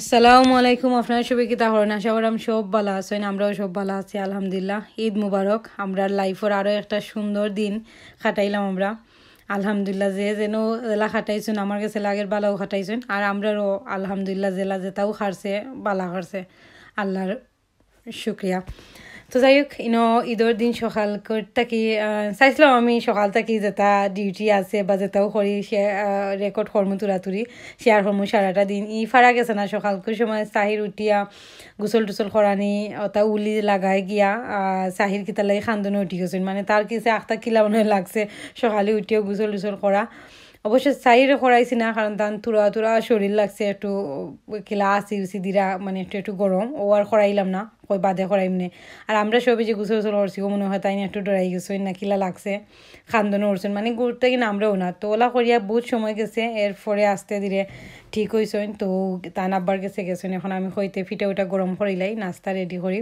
আসসালামু আলাইকুম আপনার কি তাহরণ আশা করাম সব ভালো আছেন আমরাও সব ভালো আছি আলহামদুলিল্লাহ ঈদ মুবারক আমরা লাইফের আরও একটা সুন্দর দিন খাটাইলাম আমরা আলহামদুলিল্লাহ যে যেন জেলা খাটাইছেন আমার কাছে লাগের বালাও খাটাইছেন আর আমরারও আলহামদুলিল্লাহ জেলা যেটাও খারছে বালা খারছে আল্লাহর শুক্রিয়া তো যাই হোক ইন ঈদৰ দিন সকাল থাকি চাইছিলোঁ আমি চকাল থাকি যেতিয়া ডিউটি আছে বা যেতিয়াও খৰি ৰেকৰ্ড সৰমু তোৰা তুৰি চেয়াৰ সৰমু চাৰ এটা দিন ই ফাৰাক আছে না সকালকৈ সময় চাহিৰ উঠিয়া গোচল টোচল খৰাণী এটা উলি লগাই গিয়া চাহিৰ কিতালৈ খান্দনি উঠি গৈছিল মানে তাৰ কি কিছু আঠটা কিলা মানুহ লাগছে সকালে উঠিও গোচল টোচল কৰা অবশ্য সাইডে করাইছি না কারণ তান তুরা তুরা শরীর লাগছে একটু কিলা আসি উসি দিরা মানে একটু একটু গরম ও আর করাইলাম না কই বাদে করাইম নে আর আমরা সবই যে গুছল গুছল করছি মনে হয় তাই একটু ডরাই গেছেন না কিলা লাগছে খান্দনও হরছেন মানে গুরুত্ব কি নামরেও না তো ওলা করিয়া বহুত সময় গেছে এর ফরে আস্তে ধীরে ঠিক হয়েছেন তো তান আব্বার গেছে গেছেন এখন আমি হইতে ফিটে ওটা গরম করিলাই নাস্তা রেডি করি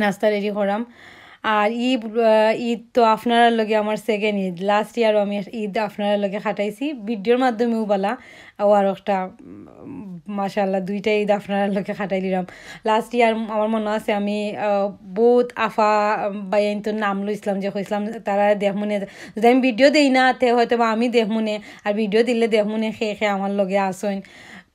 নাস্তা রেডি করাম আর ঈদ ঈদ তো আপনারা লগে আমার সেকেন্ড ঈদ লাস্ট ইয়ারও আমি ঈদ আপনার লগে খাটাইছি ভিডিওর মাধ্যমেও বলা ও আর একটা মাসাল্লাহ দুইটা ঈদ আপনার লগে খাটাই দিলাম লাস্ট ইয়ার আমার মনে আছে আমি বহুত আফা বাইন তো নাম লইছিলাম যে কইসলাম তারা দেখমনে যদি আমি ভিডিও দিই না তে হয়তো বা আমি দেখমনে আর ভিডিও দিলে দেখমনে খেয়ে খেয়ে আমার লগে আসইন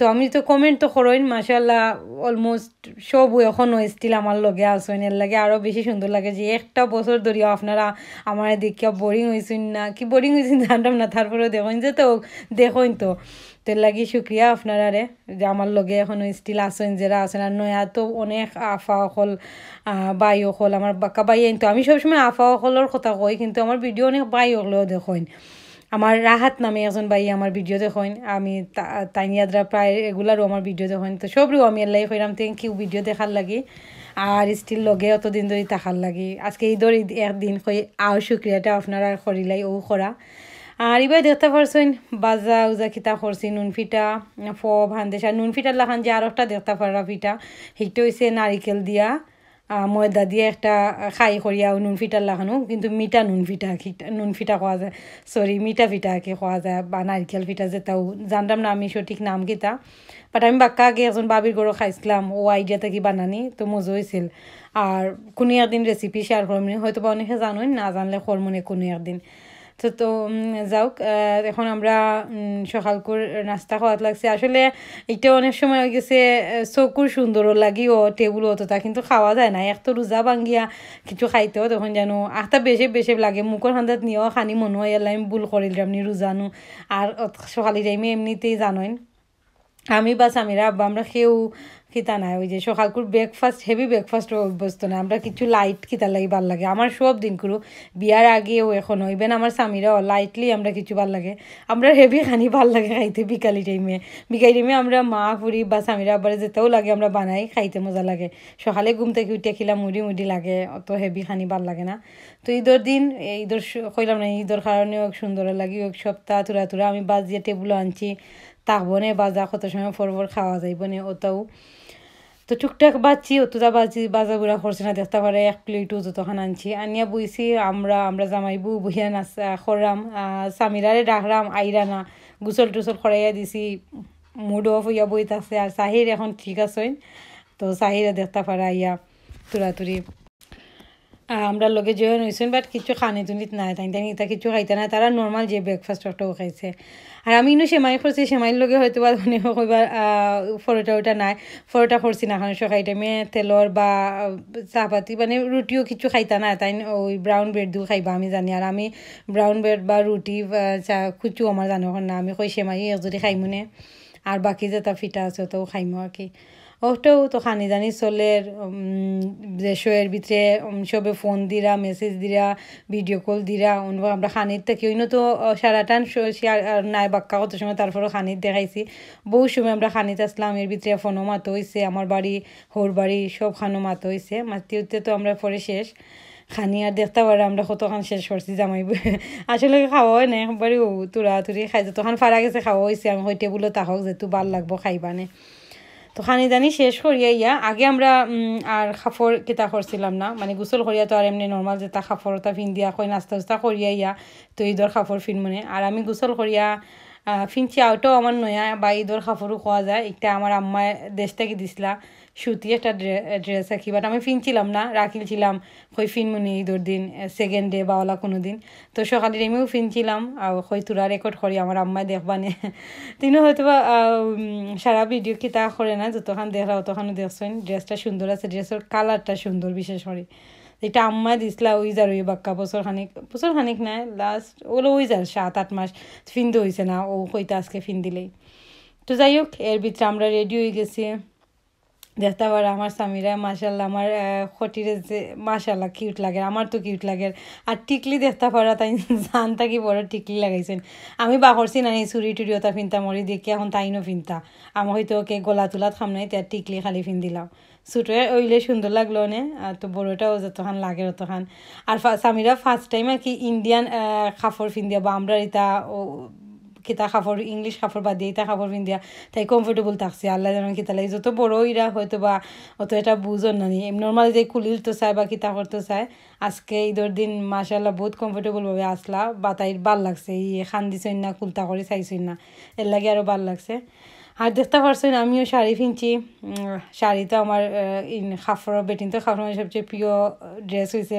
তো আমি তো কমেন্ট তো করইন মাসাল্লাহ অলমোস্ট সব এখনও স্টিল আমার লগে আসইন এর লাগে আরও বেশি সুন্দর লাগে যে একটা বছর ধরিয়া আপনারা আমার দেখিয়া বোরিং হয়েছেন না কি বোরিং হয়েছেন জানতাম না তারপরেও দেখুন যে তো দেখুন তো তো লাগি শুক্রিয়া আপনারা রে যে আমার লগে এখনও স্টিল আসেন যারা আসেন আর নয়া তো অনেক আফা অকল বাই অকল আমার বাক্কা বাই আইন তো আমি সবসময় আফা অকলের কথা কই কিন্তু আমার ভিডিও অনেক বাই অকলেও দেখইন আমার রাহাত নামে এখন ভাই আমার ভিডিও দেখেন আমি তাইনিয়াদরা প্রায় এগুলারও আমার ভিডিও দেখেন তো সবরেও আমি এল্লাই হইলাম থ্যাংক ইউ ভিডিও দেখার লাগে আর স্টিল লগে অতদিন ধরে থাকার লাগে আজকে ঈদর ঈদ একদিন হয়ে আও শুক্রিয়াটা আপনারা করিলাই ও করা আর এবার দেখতে পারছেন বাজা উজা খিতা করছি নুন ফিটা ফ ভান্দেসা নুন ফিটার লাখান যে আর দেখতে পারা ফিটা সেইটা হয়েছে নারিকেল দিয়া মই দাদিয়ে একটা খাই করিয়া নুন ফিটা লাগানো কিন্তু মিঠা নুন ফিটা নুন ফিটা খাওয়া যায় সরি মিঠা ফিটা কি খাওয়া যায় বা নাৰিকল ফিটা তাও জানতাম না আমি সঠিক নাম বাট আমি বাক্কা আগে একজন বাবির গরো খাইছিলাম ও আইডিয়াটা কি বানানি তো মজা হয়েছিল আর কোনো একদিন রেসিপি শেয়ার করমনি হয়তো বা অনেকে জানোই না জানলে করমনি কোনো একদিন তো তো যাও এখন আমরা সকাল করে নাস্তা খাওয়াত লাগছে আসলে এটা অনেক সময় হয়ে গেছে চকুর সুন্দরও লাগি ও টেবুল অতটা কিন্তু খাওয়া যায় না এক তো রোজা ভাঙ্গিয়া কিছু খাইতেও তখন যেন আটা বেশি বেশি লাগে মুখর হান্দাত নিয়েও খানি মনে হয় এলাম ভুল করিল নি রোজানো আর সকালে টাইমে এমনিতেই জানোই আমি বা সামিরা আব্বা আমরা খেয়েও খিতা নাই ওই যে সকালকুর ব্রেকফাস্ট হেভি ব্রেকফাস্ট অভ্যস্ত না আমরা কিছু লাইট খিতার লাগে ভাল লাগে আমার সব করু বিয়ার আগেও এখনও ইভেন আমার স্বামীরাও লাইটলি আমরা কিছু ভাল লাগে আমরা হেভি খানি ভাল লাগে খাইতে বিকালি টাইমে বিকালি টাইমে আমরা মা ফুরি বা স্বামীরা আবার যেতেও লাগে আমরা বানাই খাইতে মজা লাগে সকালে ঘুম থেকে উঠে খিলাম মুড়ি মুড়ি লাগে অত হেভি খানি ভাল লাগে না তো ঈদর দিন ঈদর কইলাম না ঈদর কারণেও এক সুন্দর লাগে এক সপ্তাহ তুরা তুরা আমি বাজিয়ে টেবুলও আনছি থাকবো বাজা কত সময় ফর ফর খাওয়া যায় বনে ওটাও তো টুকটাক বাজছি অতটা বাজছি বাজা বুড়া করছে না দেখতে পারে এক প্লেট যতক্ষণ আনছি আনিয়া বইছি আমরা আমরা জামাইবু বহিয়া নাচ খরাম স্বামীরারে ডাকরাম আইরা না গুচল টুচল খরাইয়া দিছি মুড অফ হইয়া বইতে আছে আর সাহির এখন ঠিক আছে তো সাহিরা দেখতে পারা ইয়া তুরি আমরা লগে জয়েন হয়েছেন বাট কিছু খানি তুনিত নাই তাই তাই তা কিছু খাইতে না তারা নর্মাল যে ব্রেকফাস্ট ওটাও খাইছে আর আমি ইনো সেমাই করছি সেমাইয়ের লগে হয়তো বা ধনে কইবা ফরোটা ওটা নাই ফরোটা করছি না খানো খাই টাইমে তেলর বা চাহপাতি মানে রুটিও কিছু খাইতা না তাই ওই ব্রাউন ব্রেড দিও খাইবা আমি জানি আর আমি ব্রাউন ব্রেড বা রুটি চা খুচু আমার জানো না আমি কই সেমাই যদি খাইমুনে আর বাকি যেটা ফিটা আছে ওটাও খাইমো আর কি ওটাও তো খানি জানি চলের দেশের ভিতরে সবে ফোন দিরা মেসেজ দিরা ভিডিও কল দিরা অনুভব আমরা খানির থেকে অন্য তো সারা টান নাই বাক্কা কত সময় তারপরও খানির দেখাইছি বহু সময় আমরা খানিত আসলাম এর ভিতরে ফোনও মাতো হয়েছে আমার বাড়ি হোর বাড়ি সব খানো মাতো হয়েছে মাতি উঠতে তো আমরা পরে শেষ খানি আর দেখতে পারে আমরা কতক্ষণ শেষ করছি জামাই আসলে খাওয়া হয় না একবারে ও তুরা তুরি খাই যতক্ষণ ফারা গেছে খাওয়া হয়েছে আমি হইতে বলো তাহক যেহেতু ভাল লাগবো খাইবানে তো জানি শেষ করিয়া ইয়া আগে আমরা আর খাফর কেতা করছিলাম না মানে গোসল করিয়া তো আর এমনি নর্মাল যেটা খাফর তা ফিন দিয়া কই নাস্তা উস্তা করিয়া ইয়া তো ঈদর খাফর ফিন মানে আর আমি গুসল করিয়া ফিনছি আউটাও আমার নয়া বা ঈদর খাফরও খাওয়া যায় একটা আমার আম্মায় দেশটাকে থেকে দিছিলা সুতি একটা ড্রেস রাখি বাট আমি ফিনছিলাম না রাখিল ছিলাম হই ফিনমুনি ঈদর দিন সেকেন্ড ডে বা ওলা কোনো দিন তো সকালের ফিন ফিনছিলাম আর হই তুরা রেকর্ড করি আমার আম্মায় নে তিনি হয়তো বা সারা ভিডিও কি তা করে না যতখান দেখলা অতখানও দেখছেন ড্রেসটা সুন্দর আছে ড্রেসের কালারটা সুন্দর বিশেষ করে এটা আম্মা দিছিলা ওই যার ওই বাক্কা বছর খানিক বছর খানিক না লাস্ট ওলো ওই যার সাত আট মাস ফিন্দো হয়েছে না ও কইতে আজকে ফিন দিলেই তো যাই হোক এর ভিতরে আমরা রেডি হয়ে গেছি দেখতে পারে আমার স্বামীরা মাসাল্লাহ আমার খটির যে মাসাল্লাহ কিউট লাগে আমার তো কিউট লাগে আর টিকলি দেখতে পারা তাই জান থাকি বড় টিকলি লাগাইছেন আমি বাহরছি না এই চুরি টুরি ওটা ফিনতা মরি দেখি এখন তাইনও ফিনতা আমার হয়তো ওকে গোলা তোলাত খাম নাই তার টিকলি খালি ফিন দিলাম ছোটোয়ে ওইলে সুন্দর লাগলো নে আর তো বড়োটাও যতখান লাগে ততখান আর স্বামীরা ফার্স্ট টাইম আর কি ইন্ডিয়ান খাফর ফিন দিয়া বা আমরা এটা কিতা খাফর ইংলিশ খাফর বাদ দিয়ে ইতা কাপড় পিন্ধিয়া তাই কমফোর্টেবল থাকছে আল্লাহ যেন কিতা লাগে যত বড় ইরা হয়তো বা অত এটা বুঝো না নর্মালি যে কুলিল তো চায় বা কিতা করতে চায় আজকে ঈদের দিন মাসাল্লাহ বহুত কমফোর্টেবলভাবে আসলা তাই ভাল লাগছে ই খান্দিছই না কুলতা করে চাইছই না এর লাগে আরও ভাল লাগছে আর দেখতে পারছেন আমিও শাড়ি কিনছি শাড়ি তো আমার খাফর বেটিন তো খাফর আমার মানে সবচেয়ে প্রিয় ড্রেস হয়েছে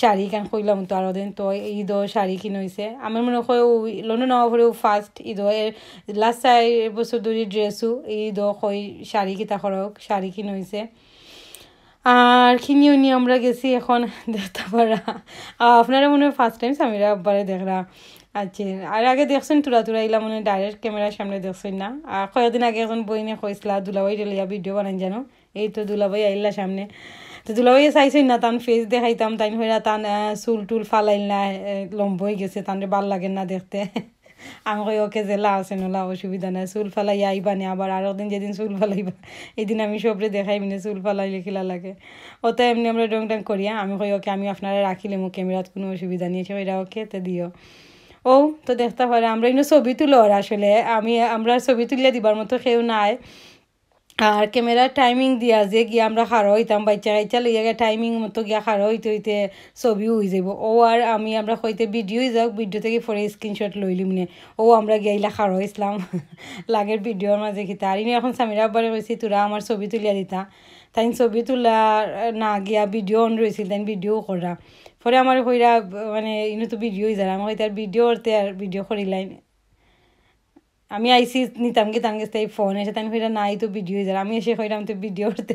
শাড়ি কেন কইলাম তো আরও দিন তো ঈদও শাড়ি কিনে হয়েছে আমার মনে হয় লন্ডন হওয়া ও ফার্স্ট ঈদও এর লাস্ট চার বছর ধরে ড্রেসও ঈদও কই শাড়ি কিতা খরক শাড়ি কিনে হয়েছে আর কিনিও নিয়ে আমরা গেছি এখন দেখতে পারা আপনারা মনে হয় ফার্স্ট টাইম সামিরা আব্বারে দেখরা আচ্ছা আর আগে দেখছেন তুরা তুরা ইলা মানে ডাইরেক্ট ক্যামেরার সামনে দেখছেন না আর কয়েকদিন আগে এখন বইনে কইসলা দুলাবাই ডেলিয়া ভিডিও বানান জানো এই তো দুলাবাই আইলা সামনে তো দুলাবাই চাইছেন না তান ফেস দেখাইতাম তাই হইরা তান চুল টুল ফালাইল না লম্ব হয়ে গেছে তান ভাল লাগে না দেখতে আমি কই ওকে জেলা আছে নোলা অসুবিধা নাই চুল ফালাই আইবা নে আবার আরও দিন যেদিন চুল ফালাইবা এদিন আমি সবরে দেখাই মানে চুল ফালাই লিখিলা লাগে ওতে এমনি আমরা ডং ডং করিয়া আমি কই ওকে আমি আপনারা রাখিলে মো ক্যামেরাত কোনো অসুবিধা নিয়েছে ওইটা ওকে তে দিও ও তো দেখতে পারে আমরা ইনো ছবি তুলোর আসলে আমি আমরা ছবি তুলিয়া দিবার মতো কেউ নাই আর ক্যামেরার টাইমিং দিয়া যে গিয়া আমরা খারো হইতাম বাচ্চা কাচ্চা লইয়া টাইমিং মতো গিয়া খারো হইতে হইতে ছবি হয়ে যাব ও আর আমি আমরা হইতে ভিডিওই যাওক ভিডিও থেকে পরে স্ক্রিনশট লইলি মানে ও আমরা গিয়াইলা খারো ইসলাম লাগের ভিডিওর মাঝে খিতা আর ইনি এখন স্বামীরা বলে কইছি তোরা আমার ছবি তুলিয়া দিতা তাই ছবি তোলা না গিয়া ভিডিও অন রয়েছিল তাই ভিডিও করা পরে আমার হইরা মানে ইনো তো ভিডিও যারা আমার আর ভিডিও করতে আর ভিডিও করিলাই আমি আইসি নিতাম কি তাম গেছে এই ফোন এসে তাই হইরা না তো ভিডিও যারা আমি এসে হইরাম তো ভিডিও করতে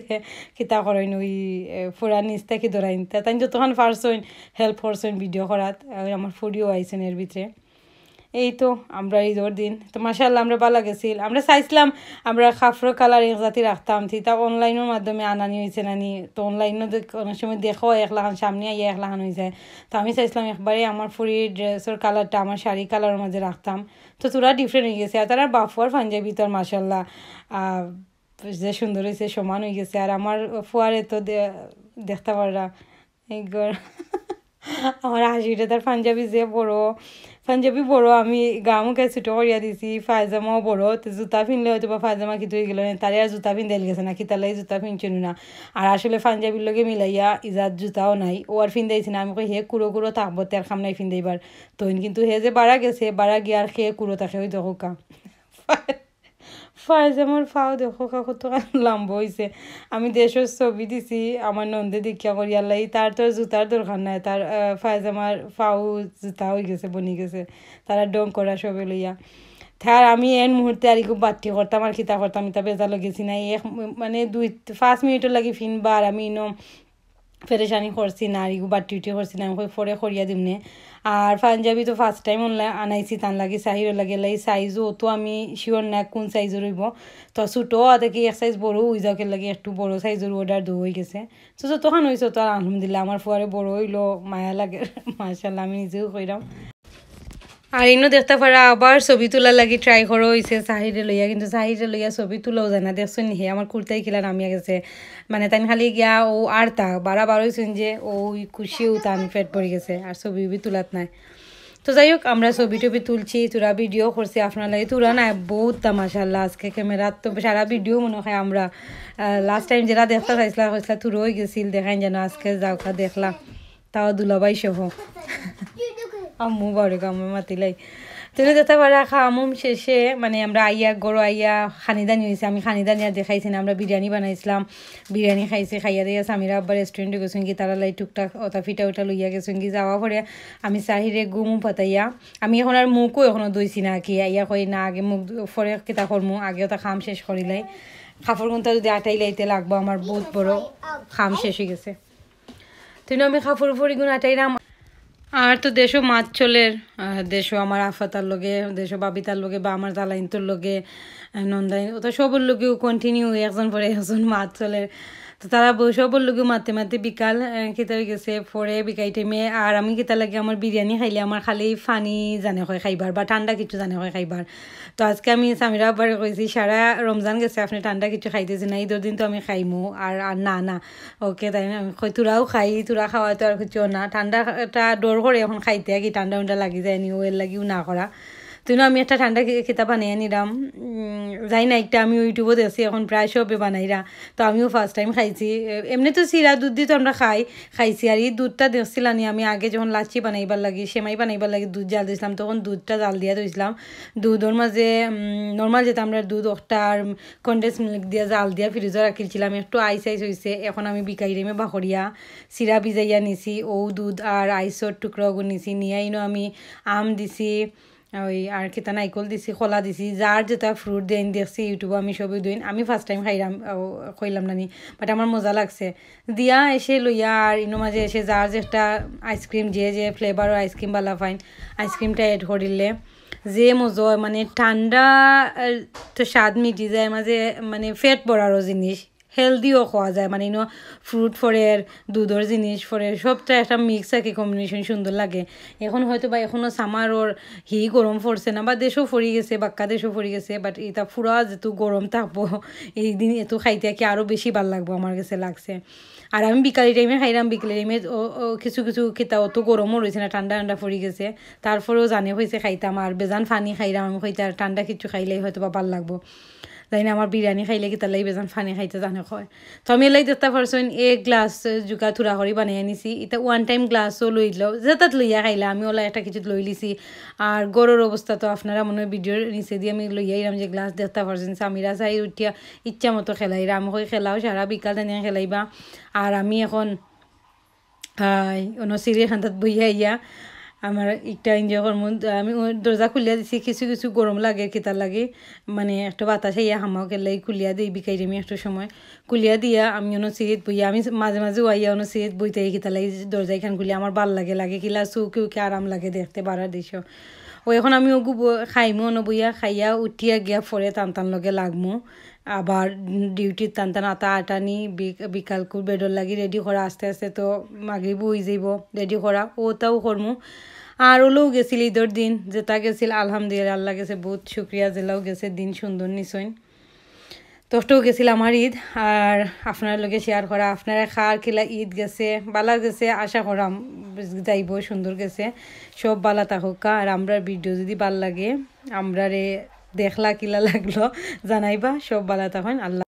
কিতা করাইন ওই ফোরা নিচ থেকে ধরাইন তাই যতক্ষণ হইন হেল্প হইন ভিডিও করাত আমার ফুরিও আইসেন এর ভিতরে এই তো আমরা ঈদর দিন তো মাসাল আমরা ভালো গেছিল আমরা চাইছিলাম আমরা খাফরো কালার এক জাতি রাখতাম তা অনলাইনের মাধ্যমে আনানি হয়েছে নানি তো অনলাইনও অনেক সময় দেখো একলাখান সামনে আইয়া একলাখান হয়ে যায় তো আমি চাইছিলাম একবারে আমার ফুরির ড্রেসের কালারটা আমার শাড়ি কালারের মাঝে রাখতাম তো তোরা ডিফারেন্ট হয়ে গেছে আর তারা বাফুয়ার পাঞ্জাবি তোর মাসাল্লাহ যে সুন্দর হয়েছে সমান হয়ে গেছে আর আমার ফুয়ারে তো দেখতে পারা এই আমার হাসিটা তার পাঞ্জাবি যে বড়ো পাঞ্জাবি বড় আমি গামকে ছুটো করিয়া দিছি ফাইজামাও বড় তো জুতা পিনলে হয়তো বা ফাইজামা কি হয়ে গেল তারে আর জুতা পিন গেছে না কি তাহলে জুতা পিনছিল না আর আসলে পাঞ্জাবির লোকে মিলাইয়া ইজাত জুতাও নাই ও আর ফিন দিয়েছি না আমি কই হে কুড়ো কুড়ো থাকবো তার খাম নাই ফিন দেবার তখন কিন্তু হে যে বাড়া গেছে বাড়া গিয়ে আর সে কুড়ো তাকে ওই দেখো কা ফয়েজ আমার ফাও দেখো কাকু তো লম্বা হয়েছে আমি দেশের ছবি দিছি আমার নন্দে দীক্ষা করি আল্লাহ তার তো জুতার দরকার নাই তার ফয়েজ আমার ফাও জুতা হয়ে গেছে বনি গেছে তারা ডং করা সবে লইয়া থার আমি এন মুহূর্তে আর খুব বাতি করতাম আর খিতা করতাম তা বেজা লগেছি না এক মানে দুই পাঁচ মিনিটও লাগে ফিনবার আমি ইনম ফেরেশানি করছি না আর বাট টিউটি করছি না আমি ফরে করিয়া দিমনে আর পাঞ্জাবি তো ফার্স্ট টাইম অনলাইন আনাইছি তান লাগি সাহির লাগে এই সাইজও তো আমি শিওর না কোন সাইজও রইব তো ছুটো দেখি এক সাইজ বড়ো হয়ে যাওয়াকে লাগে একটু বড়ো সাইজের অর্ডার দো হয়ে গেছে তো যতক্ষণ হয়েছে তো আলহামদুলিল্লাহ আমার ফুয়ারে বড়ো হইলো মায়া লাগে মার্শাল্লাহ আমি নিজেও কইরাম আর ইনো দেখতে পারা আবার ছবি তোলা লাগি ট্রাই করো হয়েছে সাহিরে লইয়া কিন্তু সাহিরে লইয়া ছবি তোলাও যায় না দেখছেন হে আমার কুর্তাই খেলা নামিয়া গেছে মানে তাই খালি গিয়া ও আর তা বারা বার হয়েছেন যে ও খুশিও তান পেট পড়ে গেছে আর ছবি বি তোলাত নাই তো যাই হোক আমরা ছবি টবি তুলছি তোরা ভিডিও করছি আপনার লাগে তোরা না বহুত তামাশাল্লাহ আজকে ক্যামেরা তো সারা ভিডিও মনে হয় আমরা লাস্ট টাইম যারা দেখতে চাইছিলাম হয়েছিল তোরও গেছিল দেখাই যেন আজকে যাওকা দেখলাম তাও দুলাবাই সহ আম্মু বাড়িকে আম্মু লাই তুমি যেতে পারে আমুম শেষে মানে আমরা আইয়া গরু আইয়া খানিদানি হয়েছে আমি খানিদানি আর দেখাইছি না আমরা বিরিয়ানি বানাইছিলাম বিরিয়ানি খাইছে খাইয়া দিয়ে সামিরা আব্বা রেস্টুরেন্টে গেছেন কি তারা লাই টুকটাক ওটা ফিটা ওটা লইয়া গেছেন কি যাওয়া পরে আমি চাহিরে গুমু পাতাইয়া আমি এখন আর মুখও এখনও দইছি না কি আইয়া কই না আগে মুখ ফরে কিতা করমু আগে ওটা খাম শেষ করিলাই খাফর গুনটা যদি আটাই লাইতে লাগবো আমার বহুত বড় খাম শেষ হয়ে গেছে তুমি আমি খাফর ফরি গুণ রাম আর তো দেশও মাছ চলের দেশও আমার আফাতার লোকে দেশো বাবিতার লোকে বা আমার তালাইন্তর লোকে নন্দাইন ও তো সবর লোকেও কন্টিনিউ একজন পরে একজন মাছ চলের তো তারা বসেও বললো গো মাতে মাতে বিকাল খেতে হয়ে গেছে পরে বিকাই টাইমে আর আমি খেতে লাগে আমার বিরিয়ানি খাইলে আমার খালি ফানি জানে হয় খাইবার বা ঠান্ডা কিছু জানে হয় খাইবার তো আজকে আমি সামিরা আবার কইছি সারা রমজান গেছে আপনি ঠান্ডা কিছু খাইতেছি না ঈদের দিন তো আমি খাইমু আর আর না না ওকে তাই আমি কই তোরাও খাই তোরা খাওয়া তো আর কিছু না ঠান্ডাটা ডোর করে এখন খাইতে কি ঠান্ডা উন্ডা লাগি যায় ওয়েল লাগিও না করা তুই আমি একটা ঠান্ডা খেতা বানিয়ে নিলাম যাই না একটা আমি ইউটিউবও দেখছি এখন প্রায় সবে বানাইরা তো আমিও ফার্স্ট টাইম খাইছি এমনি তো সিরা দুধ দিয়ে তো আমরা খাই খাইছি আর এই দুধটা দেখছিলাম আমি আগে যখন লাচি বানাইবার লাগি সেমাই বানাইবার লাগি দুধ জাল দিয়েছিলাম তখন দুধটা জাল দিয়ে দিয়েছিলাম দুধের মাঝে নর্মাল যেটা আমরা দুধ একটা আর কন্ডেন্স মিল্ক দিয়ে জাল দিয়া ফ্রিজে রাখিছিলাম একটু আইস আইস হয়েছে এখন আমি বিকাই রেমে বাখরিয়া সিরা ভিজাইয়া নিছি ও দুধ আর আইসর টুকরো নিছি নিয়ে আমি আম দিছি ওই আর খেতা নাইকল দিছি কলা দিছি যার যেটা ফ্রুট দেন দেখছি ইউটিউবে আমি সবই দিন আমি ফার্স্ট টাইম খাইলাম খইলাম নানি বাট আমার মজা লাগছে দিয়া এসে লইয়া আর ইনো মাঝে এসে যার যেটা আইসক্রিম যে যে ফ্লেভারও আইসক্রিম বালা ফাইন আইসক্রিমটা এড করিলে যে মজা মানে ঠান্ডা তো স্বাদ মিটি যায় মাঝে মানে ফেট পড়ারও জিনিস হেলদিও খাওয়া যায় মানে ইনো ফ্রুট ফরের দুধর জিনিস ফরের সবটা একটা মিক্স থাকে কম্বিনেশন সুন্দর লাগে এখন হয়তো বা এখনও সামার ওর হি গরম ফরছে না বা দেশও ফরি গেছে বাক্কা দেশও ফরি গেছে বাট এটা ফুরা যেহেতু গরম থাকবো এই দিন এত খাইতে কি আরও বেশি ভাল লাগবো আমার কাছে লাগছে আর আমি বিকালি টাইমে খাইলাম বিকালি টাইমে ও কিছু কিছু খেতা অত গরমও রয়েছে না ঠান্ডা ঠান্ডা ফরি গেছে তারপরেও জানে হয়েছে খাইতাম আর বেজান ফানি খাইলাম আমি হইতে আর ঠান্ডা কিছু খাইলেই হয়তো বা ভাল লাগবো যাই না আমার বিরিয়ানি খাইলে কি তার বেজান ফানি খাইতে জানে কয় তো আমি এলাই যেটা পারছন এক গ্লাস জোকা থুরা করি বানাই আনিছি এটা ওয়ান টাইম গ্লাসও লই লও যেটাত লইয়া খাইলা আমি ওলা একটা কিছু লই লিছি আর গরুর অবস্থা তো আপনারা মনে ভিডিওর নিচে দিয়ে আমি লইয়া ইরাম যে গ্লাস দেখতে পারছেন সামিরা চাই উঠিয়া ইচ্ছা মতো খেলাইরা আমি খেলাও সারা বিকাল দিনে খেলাইবা আর আমি এখন অন্য সিরিয়াল খান্তাত বইয়া ইয়া আমার একটা এনজয় করার মধ্যে আমি দরজা খুলিয়া দিছি কিছু কিছু গরম লাগে কেতার লাগে মানে একটা বাতাস ইয়া হামাকে লাই খুলিয়া দিই বিকাইরে আমি একটা সময় খুলিয়া দিয়া আমি অন্য সিহিত বইয়া আমি মাঝে মাঝে ওয়াইয়া অন্য সিহিত বইতে কেতার লাগে দরজা এখান খুলিয়া আমার ভাল লাগে লাগে কিলা কে আরাম লাগে দেখতে বাড়ার দিছ ও এখন আমি ওগু খাইমো অনবইয়া খাইয়া উঠিয়া গিয়া ফরে টান টান লগে লাগমো আবার ডিউটির টান টান আটা নি বিকাল কুর বেডর লাগি রেডি করা আস্তে আস্তে তো মাগরিবও হয়ে যাইব রেডি করা ও তাও করমু আর ওলেও গেছিল ঈদের দিন যেটা গেছিল আলহামদুলিল্লাহ আল্লাহ গেছে বহুত শুক্রিয়া জেলাও গেছে দিন সুন্দর নিছইন তোষ্টেও গেছিল আমার ঈদ আর আপনার লোকে শেয়ার করা আপনারা খার কিলা ঈদ গেছে বালা গেছে আশা করাম যাইব সুন্দর গেছে সব বালা তাহকা আর আমরার ভিডিও যদি ভাল লাগে আমরারে দেখলা কিলা লাগলো জানাইবা সব বালা তখন আল্লাহ